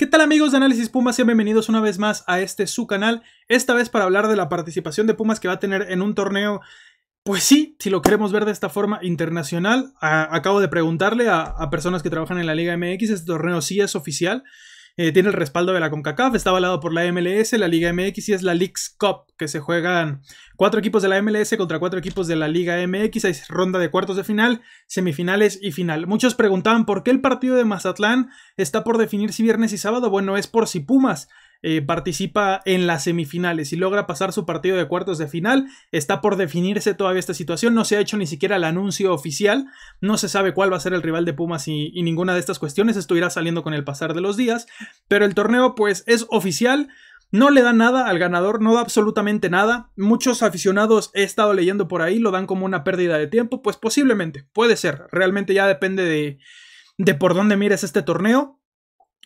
¿Qué tal amigos de Análisis Pumas? Sean bienvenidos una vez más a este su canal, esta vez para hablar de la participación de Pumas que va a tener en un torneo, pues sí, si lo queremos ver de esta forma internacional, acabo de preguntarle a, a, personas que trabajan en la Liga MX, este torneo sí es oficial, eh, tiene el respaldo de la CONCACAF, está avalado por la MLS, la Liga MX y es la Leagues Cup, que se juegan cuatro equipos de la MLS contra cuatro equipos de la Liga MX, hay ronda de cuartos de final, semifinales y final. Muchos preguntaban por qué el partido de Mazatlán está por definir si viernes y sábado, bueno, es por si Pumas eh, participa en las semifinales y logra pasar su partido de cuartos de final. Está por definirse todavía esta situación, no se ha hecho ni siquiera el anuncio oficial, no se sabe cuál va a ser el rival de Pumas y, ninguna de estas cuestiones, esto saliendo con el pasar de los días, pero el torneo pues es oficial. No le da nada al ganador, no da absolutamente nada. Muchos aficionados he estado leyendo por ahí, lo dan como una pérdida de tiempo. Pues posiblemente, puede ser. Realmente ya depende de, de por dónde mires este torneo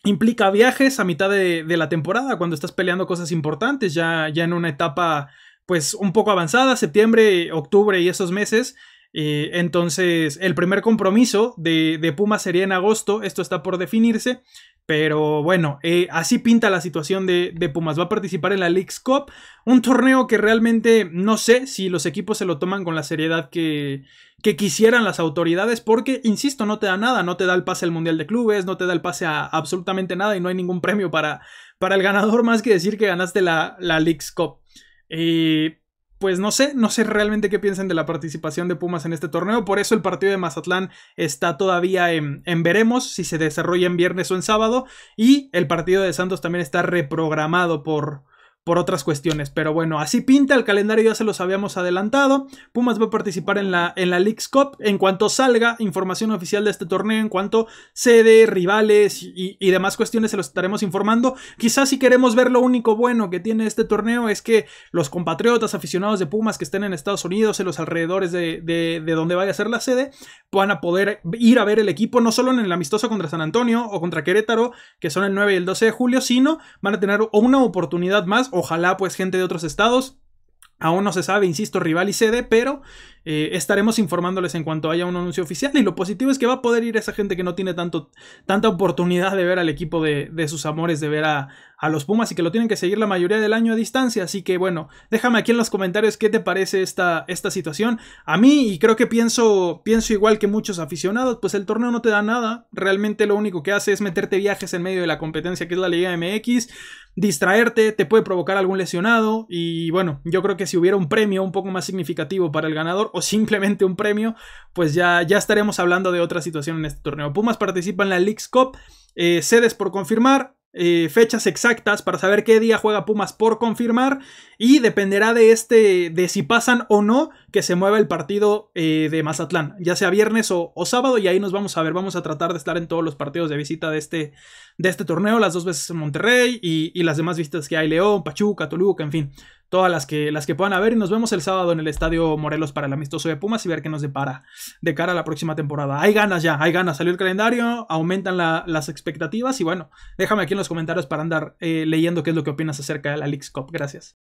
implica viajes a mitad de, la temporada, cuando estás peleando cosas importantes, ya, ya en una etapa pues un poco avanzada, septiembre, octubre y esos meses. Eh, entonces, el primer compromiso de, de Puma sería en agosto, esto está por definirse, pero bueno, eh, así pinta la situación de, Pumas. Va a participar en la League's Cup, un torneo que realmente no sé si los equipos se lo toman con la seriedad que, que quisieran las autoridades, porque, insisto, no te da nada, no te da el pase al Mundial de Clubes, no te da el pase a absolutamente nada y no hay ningún premio para, para el ganador más que decir que ganaste la, la League's Cup. Eh, pues no sé, no sé realmente qué piensen de la participación de Pumas en este torneo. Por eso el partido de Mazatlán está todavía en, en veremos si se desarrolla en viernes o en sábado. Y el partido de Santos también está reprogramado por, por otras cuestiones. Pero bueno, así pinta el calendario, ya se los habíamos adelantado. Pumas va a participar en la, en la Leagues Cup. En cuanto salga información oficial de este torneo, en cuanto sede, rivales y, demás cuestiones, se los estaremos informando. Quizás si queremos ver lo único bueno que tiene este torneo es que los compatriotas aficionados de Pumas que estén en Estados Unidos, en los alrededores de, de, de donde vaya a ser la sede, van a poder ir a ver el equipo, no solo en el amistoso contra San Antonio o contra Querétaro, que son el 9 y el 12 de julio, sino van a tener una oportunidad más Ojalá pues gente de otros estados. Aún no se sabe, insisto, rival y sede, pero eh, estaremos informándoles en cuanto haya un anuncio oficial. Y lo positivo es que va a poder ir esa gente que no tiene tanto, tanta oportunidad de ver al equipo de sus amores, de ver a, a los Pumas y que lo tienen que seguir la mayoría del año a distancia. Así que bueno, déjame aquí en los comentarios qué te parece esta, esta situación. A mí, y creo que pienso, pienso igual que muchos aficionados, pues el torneo no te da nada. Realmente lo único que hace es meterte viajes en medio de la competencia que es la Liga MX, distraerte, te puede provocar algún lesionado. Y bueno, yo creo que si hubiera un premio un poco más significativo para el ganador o simplemente un premio, pues ya, ya estaremos hablando de otra situación en este torneo. Pumas participa en la League's Cup. Eh, sedes por confirmar, eh, fechas exactas para saber qué día juega Pumas por confirmar y dependerá de este de si pasan o no que se mueva el partido eh, de Mazatlán ya sea viernes o, sábado y ahí nos vamos a ver vamos a tratar de estar en todos los partidos de visita de este de este torneo las dos veces en Monterrey y, y las demás visitas que hay León Pachuca Toluca en fin todas las que, las que puedan haber. Y nos vemos el sábado en el Estadio Morelos para el amistoso de Pumas y ver qué nos depara de cara a la próxima temporada. Hay ganas ya, hay ganas. Salió el calendario, aumentan las expectativas y bueno, déjame aquí en los comentarios para andar eh, leyendo qué es lo que opinas acerca de la Leaks Cup. Gracias.